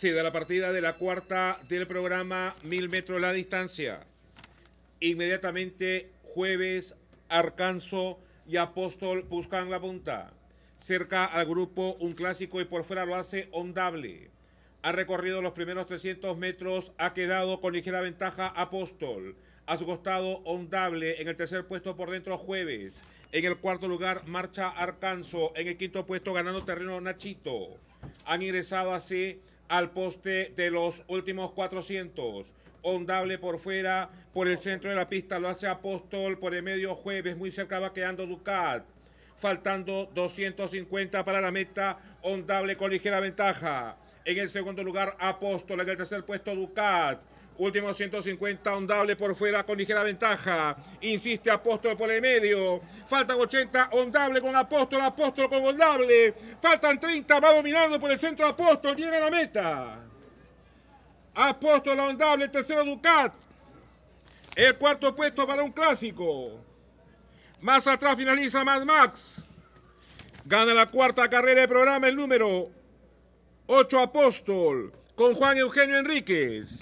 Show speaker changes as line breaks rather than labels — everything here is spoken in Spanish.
Sí, de la partida de la cuarta del programa Mil Metros la Distancia. Inmediatamente, jueves, Arcanzo y Apóstol buscan la punta. Cerca al grupo, un clásico y por fuera lo hace Ondable. Ha recorrido los primeros 300 metros, ha quedado con ligera ventaja Apóstol. A su costado, Ondable. En el tercer puesto por dentro, Jueves. En el cuarto lugar, marcha Arcanzo. En el quinto puesto, ganando terreno Nachito. Han ingresado así al poste de los últimos 400. Ondable por fuera, por el centro de la pista lo hace Apóstol, por el medio jueves, muy cerca va quedando Ducat. Faltando 250 para la meta, Ondable con ligera ventaja. En el segundo lugar, Apóstol. En el tercer puesto, Ducat. Último 150, Ondable por fuera con ligera ventaja. Insiste Apóstol por el medio. Faltan 80, Ondable con Apóstol, Apóstol con Ondable. Faltan 30, va dominando por el centro Apóstol, llega a la meta. Apóstol, Ondable, tercero Ducat. El cuarto puesto para un clásico. Más atrás finaliza Mad Max. Gana la cuarta carrera del programa el número Ocho Apóstol, con Juan Eugenio Enríquez.